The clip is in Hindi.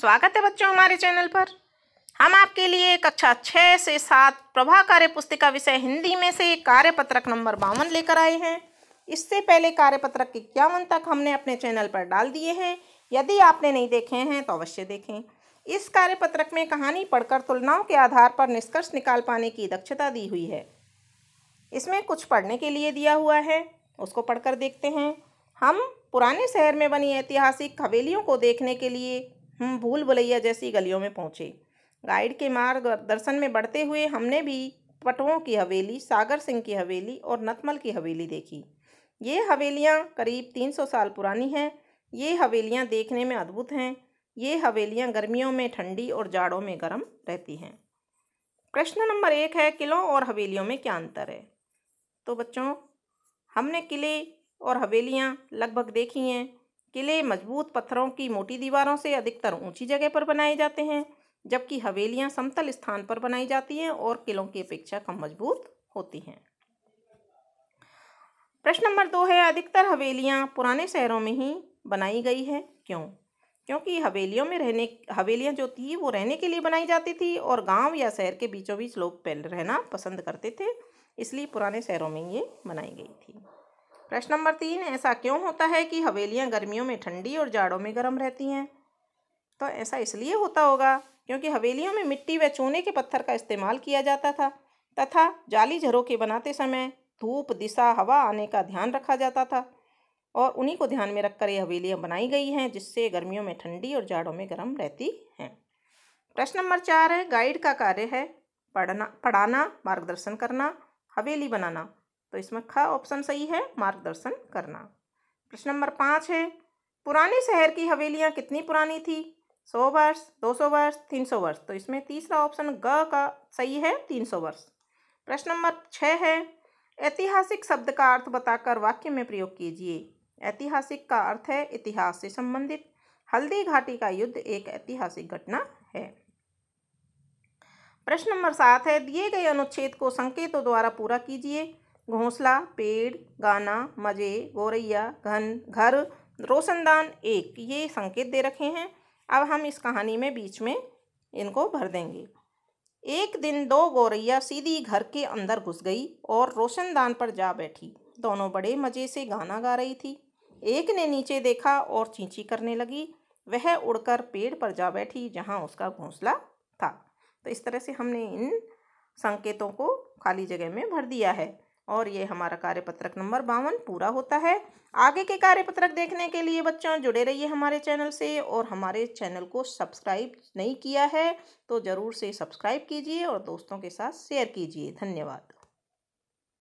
स्वागत है बच्चों हमारे चैनल पर हम आपके लिए कक्षा छः से सात प्रभा कार्य पुस्तिका विषय हिंदी में से कार्य पत्रक नंबर बावन लेकर आए हैं इससे पहले कार्य पत्रक इक्यावन तक हमने अपने चैनल पर डाल दिए हैं यदि आपने नहीं देखे हैं तो अवश्य देखें इस कार्य पत्रक में कहानी पढ़कर तुलनाओं के आधार पर निष्कर्ष निकाल पाने की दक्षता दी हुई है इसमें कुछ पढ़ने के लिए दिया हुआ है उसको पढ़कर देखते हैं हम पुराने शहर में बनी ऐतिहासिक हवेलियों को देखने के लिए हम भूल भुलैया जैसी गलियों में पहुँचे गाइड के मार्ग दर्शन में बढ़ते हुए हमने भी पटवों की हवेली सागर सिंह की हवेली और नतमल की हवेली देखी ये हवेलियाँ करीब तीन सौ साल पुरानी हैं ये हवेलियाँ देखने में अद्भुत हैं ये हवेलियाँ गर्मियों में ठंडी और जाड़ों में गर्म रहती हैं प्रश्न नंबर एक है किलों और हवेलियों में क्या अंतर है तो बच्चों हमने किले और हवेलियाँ लगभग देखी हैं किले मजबूत पत्थरों की मोटी दीवारों से अधिकतर ऊंची जगह पर बनाए जाते हैं जबकि हवेलियां समतल स्थान पर बनाई जाती हैं और किलों की अपेक्षा कम मजबूत होती हैं प्रश्न नंबर दो है अधिकतर हवेलियां पुराने शहरों में ही बनाई गई है क्यों क्योंकि हवेलियों में रहने हवेलियां जो थी वो रहने के लिए बनाई जाती थी और गांव या शहर के बीचों बीच लोग रहना पसंद करते थे इसलिए पुराने शहरों में ये बनाई गई थी प्रश्न नंबर तीन ऐसा क्यों होता है कि हवेलियाँ गर्मियों में ठंडी और जाड़ों में गर्म रहती हैं तो ऐसा इसलिए होता होगा क्योंकि हवेलियों में मिट्टी व चूने के पत्थर का इस्तेमाल किया जाता था तथा जाली झरों के बनाते समय धूप दिशा हवा आने का ध्यान रखा जाता था और उन्हीं को ध्यान में रखकर ये हवेलियाँ बनाई गई हैं जिससे गर्मियों में ठंडी और जाड़ों में गर्म रहती हैं प्रश्न नंबर चार है गाइड का कार्य है पढ़ना पढ़ाना मार्गदर्शन करना हवेली बनाना तो इसमें ख ऑप्शन सही है मार्गदर्शन करना प्रश्न नंबर पाँच है पुराने शहर की हवेलियाँ कितनी पुरानी थी सौ वर्ष दो सौ वर्ष तीन सौ वर्ष तो इसमें तीसरा ऑप्शन ग का सही है तीन सौ वर्ष प्रश्न नंबर छः है ऐतिहासिक शब्द का अर्थ बताकर वाक्य में प्रयोग कीजिए ऐतिहासिक का अर्थ है इतिहास से संबंधित हल्दी घाटी का युद्ध एक ऐतिहासिक घटना है प्रश्न नंबर सात है दिए गए अनुच्छेद को संकेतों द्वारा पूरा कीजिए घोंसला पेड़ गाना मज़े गौरैया घन घर रोशनदान एक ये संकेत दे रखे हैं अब हम इस कहानी में बीच में इनको भर देंगे एक दिन दो गौरैया सीधी घर के अंदर घुस गई और रोशनदान पर जा बैठी दोनों बड़े मज़े से गाना गा रही थी एक ने नीचे देखा और चींची करने लगी वह उड़कर पेड़ पर जा बैठी जहाँ उसका घोंसला था तो इस तरह से हमने इन संकेतों को खाली जगह में भर दिया है और ये हमारा कार्यपत्रक नंबर बावन पूरा होता है आगे के कार्यपत्रक देखने के लिए बच्चों जुड़े रहिए हमारे चैनल से और हमारे चैनल को सब्सक्राइब नहीं किया है तो ज़रूर से सब्सक्राइब कीजिए और दोस्तों के साथ शेयर कीजिए धन्यवाद